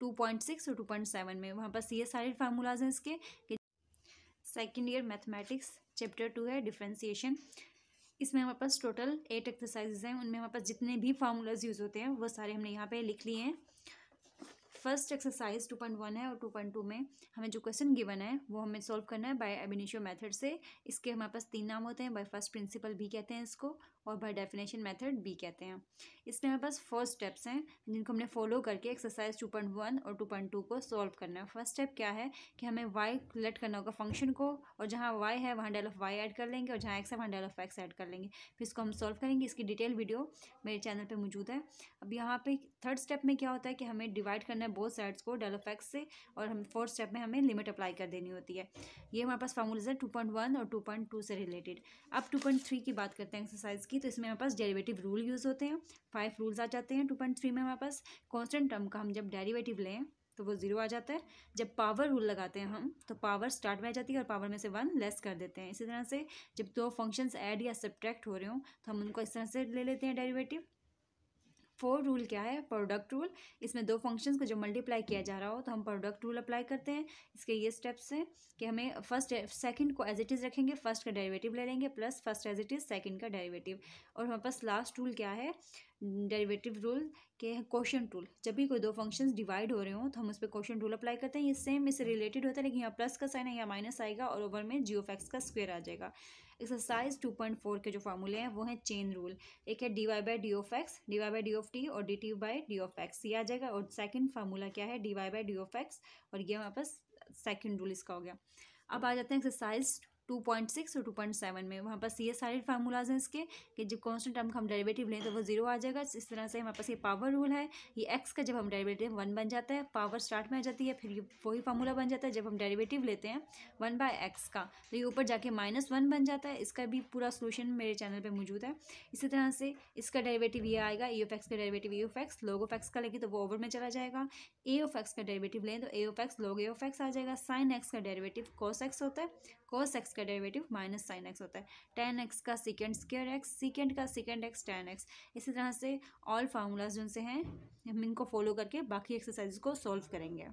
to point six और two point seven में वहाँ पास ये सारे फार्मूलाज हैं इसके second year mathematics chapter two है डिफ्रेंसीशन इसमें हमारे पास टोटल एट एक्सरसाइजेज हैं उनमें हमारे पास जितने भी फार्मूलाज यूज़ होते हैं वो सारे हमने यहाँ पे लिख लिए हैं फर्स्ट एक्सरसाइज 2.1 है और 2.2 में हमें जो क्वेश्चन गिवन है वो हमें सॉल्व करना है बाय एबिनिशियो मेथड से इसके हमारे पास तीन नाम होते हैं बाय फर्स्ट प्रिंसिपल भी कहते हैं इसको और बाय डेफिनेशन मेथड भी कहते हैं इसमें हमारे पास फर्स्ट स्टेप्स हैं जिनको हमने फॉलो करके एक्सरसाइज 2.1 और 2.2 को सॉल्व करना है फर्स्ट स्टेप क्या है कि हमें वाई कलेक्ट करना होगा फंक्शन को और जहाँ वाई है वहाँ डेल ऑफ वाई ऐड कर लेंगे और जहाँ एक्स है वहाँ डेल ऑफ एक्स ऐड कर लेंगे फिर इसको हम सॉल्व करेंगे इसकी डिटेल वीडियो मेरे चैनल पर मौजूद है अब यहाँ पर थर्ड स्टेप में क्या होता है कि हमें डिवाइड करना है बोथ साइड्स को डेल ऑफ एक्स से और हम फोर्थ स्टेप में हमें लिमिट अप्लाई कर देनी होती है ये हमारे पास फार्मूलाज है टू पॉइंट वन और टू पॉइंट टू से रिलेटेड अब टू पॉइंट थ्री की बात करते हैं एक्सरसाइज की तो इसमें हमारे पास डेरीवेटिव रूल यूज़ होते हैं फाइव रूल्स आ जाते हैं टू पॉइंट थ्री में हमारे पास कॉन्स्टेंट टर्म का हम जब डेरीवेटिव लें तो वो जीरो आ जाता है जब पावर रूल लगाते हैं हम तो पावर स्टार्ट में आ जाती है और पावर में से वन लेस कर देते हैं इसी तरह से जब दो फंक्शंस ऐड या सब्ट्रैक्ट हो रहे हो तो हम उनको इस तरह से ले लेते हैं डेरिवेटिव फोर रूल क्या है प्रोडक्ट रूल इसमें दो फंक्शन को जो मल्टीप्लाई किया जा रहा हो तो हम प्रोडक्ट रूल अप्लाई करते हैं इसके ये स्टेप्स हैं कि हमें फर्स्ट सेकंड को एज इट इज़ रखेंगे फर्स्ट का डेरिवेटिव ले लेंगे plus first as it is second का डेरिवेटिव और हमारे पास लास्ट रूल क्या है डेरिवेटिव रूल के हैं क्वेश्चन रूल जब भी कोई दो फंक्शंस डिवाइड हो रहे हो तो हम उस पर क्वेश्चन रूल अप्लाई करते हैं ये सेम इससे रिलेटेड होता है लेकिन यहाँ प्लस का साइन है या माइनस आएगा और ओवर में जी फैक्स का स्क्वेयर आ जाएगा एक्सरसाइज टू पॉइंट फोर के जो फार्मूले हैं वो हैं चेन रूल एक है d y by d of x d y by d of t और d t by d of x ये आ जाएगा और सेकेंड फार्मूला क्या है d y by d of x और ये हमारे पास सेकेंड रूल इसका हो गया अब आ जाते हैं एक्सरसाइज टू पॉइंट सिक्स और टू पॉइंट सेवन में वहाँ पास ये सारे फार्मूलाज हैं इसके कि जब कॉन्स्टेंट टर्म का हम डेरिवेटिव लें तो वो जीरो आ जाएगा इस तरह से हमारे पास ये पावर रूल है ये एक्स का जब हम डेरिवेटिव वन बन जाता है पावर स्टार्ट में आ जाती है फिर ये वही फार्मूला बन जाता है जब हम डेरिवेटिव लेते हैं वन बाय एक्स का तो ये ऊपर जाके माइनस वन बन जाता है इसका भी पूरा सोल्यूशन मेरे चैनल पर मौजूद है इसी तरह से इसका डेरिवेटिव ये आएगा ई ऑफ एक्स का derivative e of x log of x का लेंगे तो वो ओवर में चला जाएगा ए ऑफ एक्स का डेरिवेटिव लें तो ए ऑफ एक्स लोग ए ऑफ एक्स आ जाएगा साइन एक्स का डेरिवेटिव कॉस एक्स होता है कॉस एक्स का डेरिवेटिव माइनस साइन एक्स होता है टेन एक्स का सिकेंड स्केयर एक्स सिकेंड का सिकेंड एक्स टेन एक्स इसी तरह से ऑल फार्मूलाज उनसे हैं हम इनको फॉलो करके बाकी एक्सरसाइज को सॉल्व करेंगे